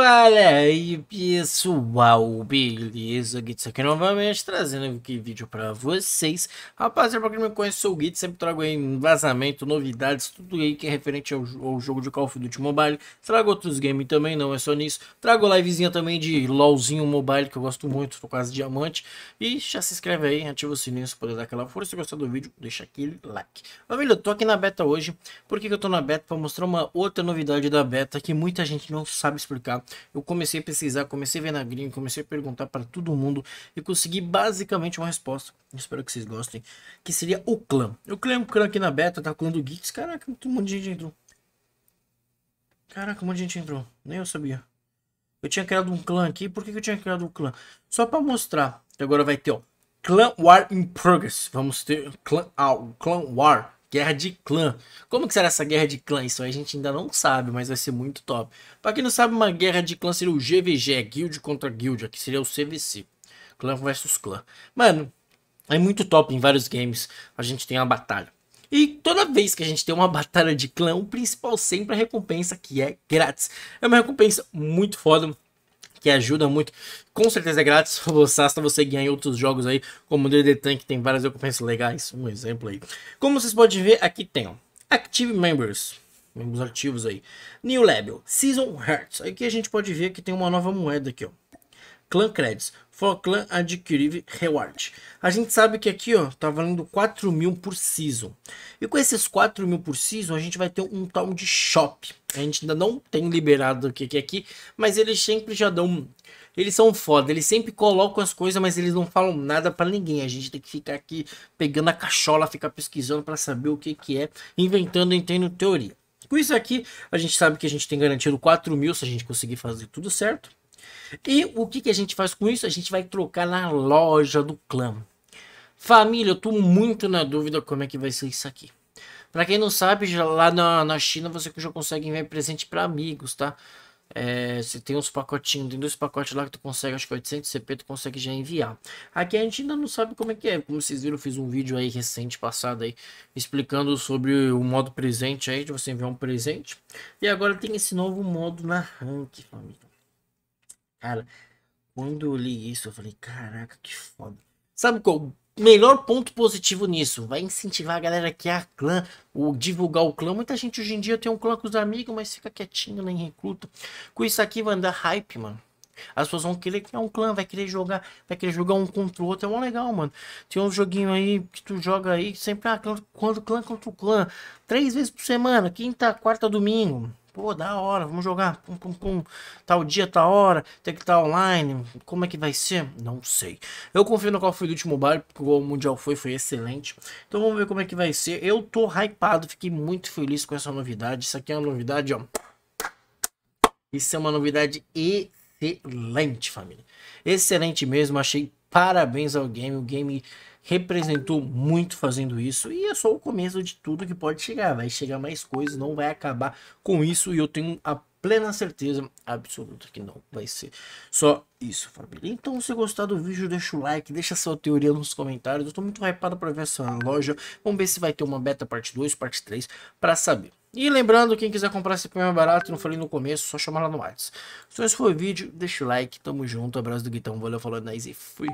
Fala aí pessoal, beleza? Gitz aqui novamente trazendo aqui vídeo para vocês. Rapaziada, pra quem não me conhece, sou o Gitz, sempre trago aí vazamento, novidades, tudo aí que é referente ao, ao, jogo de Call of Duty Mobile. Trago outros games também, não é só nisso. Trago livezinha também de LOLzinho Mobile, que eu gosto muito, tô quase diamante. E já se inscreve aí, ativa o sininho se puder dar aquela força. Se gostar do vídeo, deixa aquele like. Família, eu tô aqui na beta hoje. Por que, que eu tô na beta? Pra mostrar uma outra novidade da beta que muita gente não sabe explicar eu comecei a pesquisar, comecei a ver na gringa, comecei a perguntar para todo mundo e consegui basicamente uma resposta. Espero que vocês gostem. Que seria o clã. Eu criei é um clã aqui na beta, tá colando geeks. Caraca, um monte de gente entrou. Caraca, um monte de gente entrou. Nem eu sabia. Eu tinha criado um clã aqui. Por que eu tinha criado um clã? Só para mostrar. Que agora vai ter, ó. Clã War in Progress. Vamos ter ah, o ah, War Guerra de clã. Como que será essa guerra de clã? Isso aí a gente ainda não sabe, mas vai ser muito top. Para quem não sabe, uma guerra de clã seria o GVG, é Guild contra Guild, que seria o CVC. Clã versus clã. Mano, é muito top em vários games. A gente tem uma batalha. E toda vez que a gente tem uma batalha de clã, o principal sempre é a recompensa que é grátis. É uma recompensa muito foda que ajuda muito. Com certeza é grátis, Sasta, você ganha em outros jogos aí, como o DD Tank, tem várias recompensas legais, um exemplo aí. Como vocês podem ver, aqui tem, ó, Active Members, membros ativos aí. New Level, Season Hearts, aqui a gente pode ver que tem uma nova moeda aqui, ó. Clan Credits. For Clan Adquirir Reward. A gente sabe que aqui ó, tá valendo 4 mil por season. E com esses 4 mil por season, a gente vai ter um tal de shop. A gente ainda não tem liberado o que é aqui, mas eles sempre já dão. Eles são foda, eles sempre colocam as coisas, mas eles não falam nada para ninguém. A gente tem que ficar aqui pegando a cachola, ficar pesquisando para saber o que, que é, inventando, entendendo teoria. Com isso aqui, a gente sabe que a gente tem garantido 4 mil se a gente conseguir fazer tudo certo. E o que, que a gente faz com isso? A gente vai trocar na loja do clã. Família, eu tô muito na dúvida como é que vai ser isso aqui. Para quem não sabe, lá na, na China você já consegue enviar presente para amigos, tá? É, você tem uns pacotinhos, tem dois pacotes lá que tu consegue, acho que 800 CP tu consegue já enviar. Aqui a gente ainda não sabe como é que é. Como vocês viram, eu fiz um vídeo aí recente, passado aí, explicando sobre o modo presente aí, de você enviar um presente. E agora tem esse novo modo na Rank, família. Cara, quando eu li isso, eu falei, caraca, que foda. Sabe qual o melhor ponto positivo nisso? Vai incentivar a galera é a clã, o divulgar o clã. Muita gente hoje em dia tem um clã com os amigos, mas fica quietinho, nem recruta. Com isso aqui vai andar hype, mano. As pessoas vão querer criar um clã, vai querer jogar, vai querer jogar um contra o outro. É mó legal, mano. Tem um joguinho aí que tu joga aí, sempre ah, clã, quando clã contra o clã. Três vezes por semana, quinta, quarta, domingo. Pô, da hora, vamos jogar. Pum, pum, pum. Tal dia, tal hora. Tem que estar online. Como é que vai ser? Não sei. Eu confio no qual foi o último bar, porque o Mundial foi, foi excelente. Então vamos ver como é que vai ser. Eu tô hypado, fiquei muito feliz com essa novidade. Isso aqui é uma novidade, ó. Isso é uma novidade excelente, família. Excelente mesmo, achei Parabéns ao game, o game representou muito fazendo isso e é só o começo de tudo que pode chegar, vai chegar mais coisas, não vai acabar com isso e eu tenho a plena certeza absoluta que não vai ser só isso, família. Então, se gostar do vídeo, deixa o like, deixa sua teoria nos comentários. Eu tô muito hypado para ver essa loja. Vamos ver se vai ter uma beta parte 2, parte 3 para saber. E lembrando, quem quiser comprar esse primeiro barato, não falei no começo, só chamar lá no WhatsApp. Se esse foi o vídeo, deixa o like, tamo junto, abraço do Guitão, valeu, falando é nice e fui!